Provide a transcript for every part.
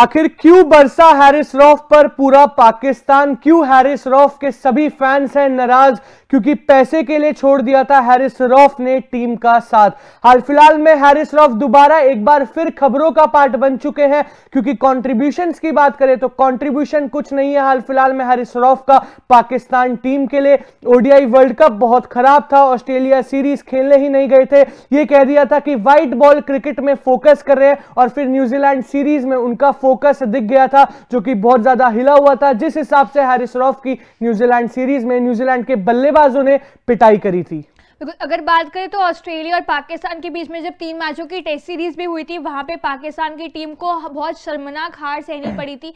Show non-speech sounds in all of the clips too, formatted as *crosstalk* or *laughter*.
आखिर क्यों बरसा हैरिस रॉफ पर पूरा पाकिस्तान क्यों हैरिस रॉफ के सभी फैंस हैं नाराज क्योंकि पैसे के लिए छोड़ दिया था हैरिस रॉफ ने टीम का साथ हाल फिलहाल में हैरिस रॉफ दोबारा एक बार फिर खबरों का पार्ट बन चुके हैं क्योंकि कॉन्ट्रीब्यूशन की बात करें तो कॉन्ट्रीब्यूशन कुछ नहीं है हाल फिलहाल में हैरिस रॉफ का पाकिस्तान टीम के लिए ओडीआई वर्ल्ड कप बहुत खराब था ऑस्ट्रेलिया सीरीज खेलने ही नहीं गए थे ये कह दिया था कि व्हाइट बॉल क्रिकेट में फोकस कर रहे हैं और फिर न्यूजीलैंड सीरीज में उनका फोकस दिख गया था जो कि बहुत ज्यादा हिला हुआ था जिस हिसाब से हैरिस रॉफ की न्यूजीलैंड सीरीज में न्यूजीलैंड के बल्लेबाजों ने पिटाई करी थी अगर बात करें तो ऑस्ट्रेलिया और पाकिस्तान के बीच में जब तीन मैचों की टेस्ट सीरीज भी हुई थी वहां पे पाकिस्तान की टीम को बहुत शर्मनाक हार सहनी *clears throat* पड़ी थी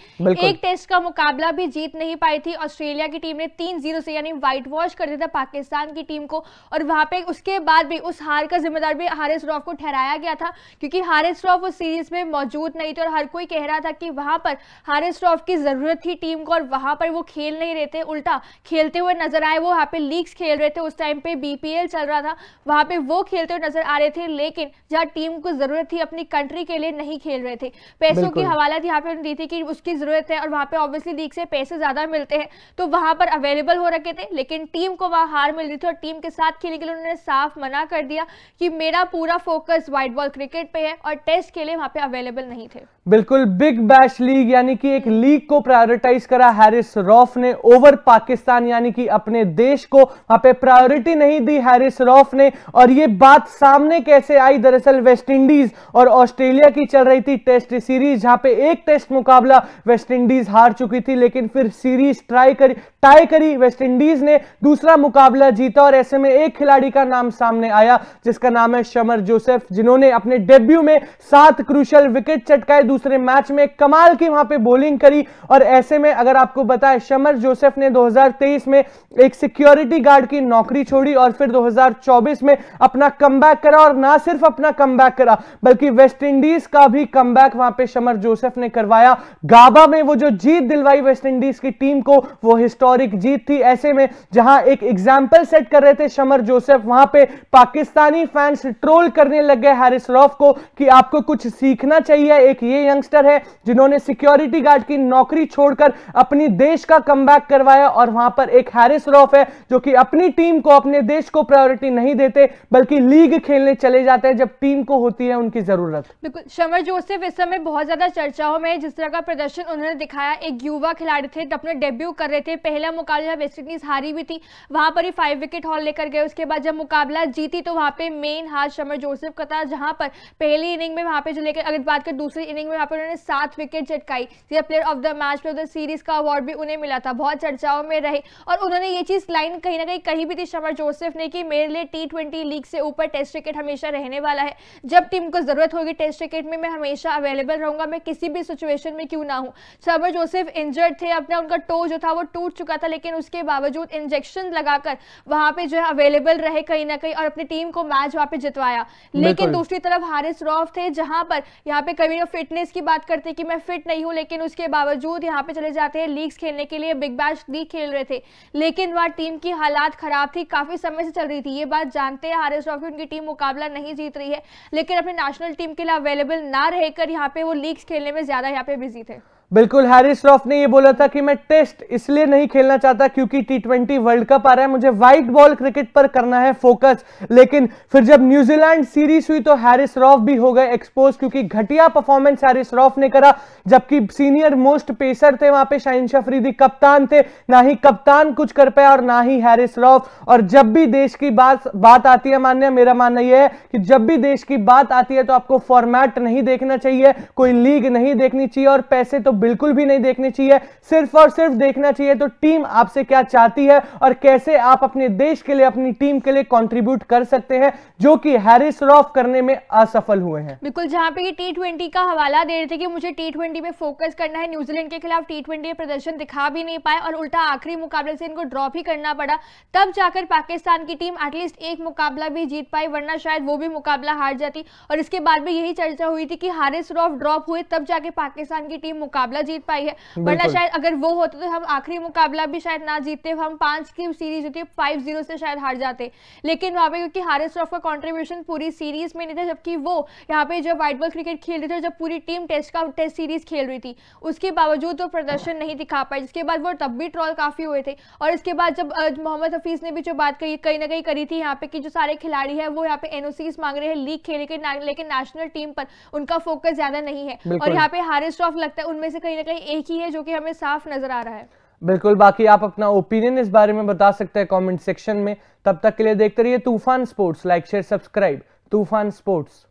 एक टेस्ट का मुकाबला भी जीत नहीं पाई थी ऑस्ट्रेलिया की टीम ने तीन जीरो से यानी व्हाइट वॉश कर दिया था पाकिस्तान की टीम को और वहां पे उसके बाद भी उस हार का जिम्मेदार भी हारिस रॉफ को ठहराया गया था क्योंकि हारिस रॉफ उस सीरीज में मौजूद नहीं थे और हर कोई कह रहा था कि वहां पर हारिस रॉफ की जरूरत थी टीम को और वहां पर वो खेल नहीं रहे थे उल्टा खेलते हुए नजर आए वो वहां पे लीग्स खेल रहे थे उस टाइम पे बीपीएल चल रहा था वहां पे वो खेलते हुए नजर आ रहे थे लेकिन जहाँ टीम को जरूरत थी अपनी कंट्री के लिए नहीं खेल रहे थे पैसों की हवालत यहाँ पे दी थी कि उसकी जरूरत है और वहां पे ऑब्वियसली लीग से पैसे ज्यादा मिलते हैं तो वहां पर अवेलेबल हो रखे थे लेकिन टीम को वहां हार मिल रही थी और टीम के साथ खेलने के लिए उन्होंने साफ मना कर दिया कि मेरा पूरा फोकस व्हाइट बॉल क्रिकेट पे है और टेस्ट के लिए वहां पे अवेलेबल नहीं थे बिल्कुल बिग बैश लीग यानी कि एक लीग को प्रायोरिटाइज करा हैरिस रॉफ ने ओवर पाकिस्तान यानी कि अपने देश को वहां पे प्रायोरिटी नहीं दी हैरिस रॉफ ने और ये बात सामने कैसे आई दरअसल वेस्टइंडीज और ऑस्ट्रेलिया की चल रही थी टेस्ट सीरीज जहां पे एक टेस्ट मुकाबला वेस्टइंडीज हार चुकी थी लेकिन फिर सीरीज ट्राई करी टाई करी वेस्टइंडीज ने दूसरा मुकाबला जीता और ऐसे में एक खिलाड़ी का नाम सामने आया जिसका नाम है शमर जोसेफ जिन्होंने अपने डेब्यू में सात क्रूशल विकेट चटकाए दूसरे मैच में कमाल की वहां पे बॉलिंग करी और ऐसे में अगर आपको बताएं शमर जोसेफ ने 2023 में एक सिक्योरिटी गार्ड की नौकरी छोड़ी और फिर 2024 में अपना कम करा और ना सिर्फ अपना कम करा बल्कि वेस्ट इंडीज का भी कम वहां पर शमर जोसेफ ने करवाया गाबा में वो जो जीत दिलवाई वेस्ट इंडीज की टीम को वो हिस्टोरिक जीत थी ऐसे में जहां एक एग्जाम्पल सेट कर रहे थे शमर जोसेफ वहां पे पाकिस्तानी फैंस ट्रोल करने लग गए हैरिस रॉफ को कि आपको कुछ सीखना चाहिए एक ये यंगस्टर है जिन्होंने सिक्योरिटी गार्ड की नौकरी छोड़कर अपनी देश का कम करवाया और वहां पर एक हैरिस रॉफ है जो कि अपनी टीम को अपने देश को प्रायोरिटी नहीं देते बल्कि लीग खेलने चले जाते हैं जब टीम को होती है उनकी जरूरत बिल्कुल शमर जोसेफ इस समय बहुत ज्यादा चर्चाओं में जिस तरह का प्रदर्शन उन्होंने दिखाया एक युवा खिलाड़ी थे अपने डेब्यू कर रहे थे पहला मुकाबला वेस्ट इंडीज हारी भी थी वहां पर ही फाइव विकेट हॉल लेकर गए उसके बाद जब मुकाबला जीती तो वहां पे मेन हाथ शमर जोसेफ का था जहां पर पहली इनिंग में वहां पे जो लेकर अगर बात करें दूसरी इनिंग में में यहाँ पर उन्होंने सात विकेट चटकाई सीरियर player of the match player of the series का अवार्ड भी उन्हें मिला था बहुत चर्चाओं में रहे और उन्होंने ये चीज़ लाइन कहीं ना कहीं कहीं भी थी शमर जोसेफ ने कि मेरे लिए टी लीग से ऊपर टेस्ट क्रिकेट हमेशा रहने वाला है जब टीम को ज़रूरत होगी टेस्ट क्रिकेट में मैं हमेशा अवेलेबल रहूँगा मैं किसी भी सिचुएशन में क्यों ना हूँ शमर जोसेफ इंजर्ड थे अपना उनका टो जो था वो टूट चुका था लेकिन उसके बावजूद इंजेक्शन लगाकर वहाँ पे जो है अवेलेबल रहे कहीं ना कहीं और अपनी टीम को मैच वहाँ पे जितवाया लेकिन दूसरी तरफ हारिस रॉफ थे जहां पर यहाँ पे कभी फिटनेस की बात करते हैं कि मैं फिट नहीं हूं लेकिन उसके बावजूद यहां पे चले जाते हैं लीग्स खेलने के लिए बिग बैश लीग खेल रहे थे लेकिन वह टीम की हालात खराब थी काफ़ी समय से चल रही थी ये बात जानते हैं हारेस ट्रॉफी उनकी टीम मुकाबला नहीं जीत रही है लेकिन अपनी नेशनल टीम के लिए अवेलेबल ना रहकर यहाँ पे वो लीग्स खेलने में ज़्यादा यहाँ पे बिजी थे बिल्कुल हैरिस रॉफ ने ये बोला था कि मैं टेस्ट इसलिए नहीं खेलना चाहता क्योंकि टी ट्वेंटी वर्ल्ड कप आ रहा है मुझे व्हाइट बॉल क्रिकेट पर करना है फोकस लेकिन फिर जब न्यूजीलैंड सीरीज हुई तो हैरिस रॉफ भी हो गए एक्सपोज क्योंकि घटिया परफॉर्मेंस हैरिस रॉफ ने करा जबकि सीनियर मोस्ट पेसर थे वहां पे शाहिन शफरीदी कप्तान थे ना ही कप्तान कुछ कर पाया और ना ही हैरिस रॉफ और जब भी देश की बात बात आती है मान्य मेरा मानना यह है कि जब भी देश की बात आती है तो आपको फॉर्मेट नहीं देखना चाहिए कोई लीग नहीं देखनी चाहिए और पैसे तो बिल्कुल भी नहीं देखनी चाहिए सिर्फ और सिर्फ देखना चाहिए तो टीम आपसे क्या चाहती है और कैसे आप अपने देश के लिए अपनी टीम के लिए कॉन्ट्रीब्यूट कर सकते हैं जो कि हैरिस रॉफ करने में असफल हुए हैं बिल्कुल जहां पर टी ट्वेंटी का हवाला दे रहे थे कि मुझे टी ट्वेंटी में फोकस करना है न्यूजीलैंड के खिलाफ टी ट्वेंटी प्रदर्शन दिखा भी नहीं पाए और उल्टा आखिरी मुकाबले से इनको ड्रॉप ही करना पड़ा तब जाकर पाकिस्तान की टीम एटलीस्ट एक मुकाबला भी जीत पाई वरना शायद वो भी मुकाबला हार जाती और इसके बाद भी यही चर्चा हुई थी कि हारिस रॉफ ड्रॉप हुए तब जाके पाकिस्तान की टीम मुकाबला मुकाबला जीत पाई है वरना शायद अगर वो होते तो हम आखिरी मुकाबला भी शायद ना जीतते हम पांच की सीरीज होती है फाइव जीरो से शायद हार जाते लेकिन वहां पे क्योंकि हारिस ट्रॉफ का कॉन्ट्रीब्यूशन पूरी सीरीज में नहीं था जबकि वो यहाँ पे जब व्हाइट बॉल क्रिकेट खेल रहे थे जब पूरी टीम टेस्ट का टेस्ट सीरीज खेल रही थी उसके बावजूद वो तो प्रदर्शन नहीं दिखा पाए जिसके बाद वो तब भी ट्रॉल काफ़ी हुए थे और इसके बाद जब मोहम्मद हफीज़ ने भी जो बात कही कहीं ना कहीं करी थी यहाँ पे कि जो सारे खिलाड़ी है वो यहाँ पे एनओसी मांग रहे हैं लीग खेले के लेकिन नेशनल टीम पर उनका फोकस ज़्यादा नहीं है और यहाँ पे हारिस ट्रॉफ लगता है उनमें से कहीं ना कहीं एक ही है जो कि हमें साफ नजर आ रहा है बिल्कुल बाकी आप अपना ओपिनियन इस बारे में बता सकते हैं कमेंट सेक्शन में तब तक के लिए देखते रहिए Toofan sports like share subscribe Toofan sports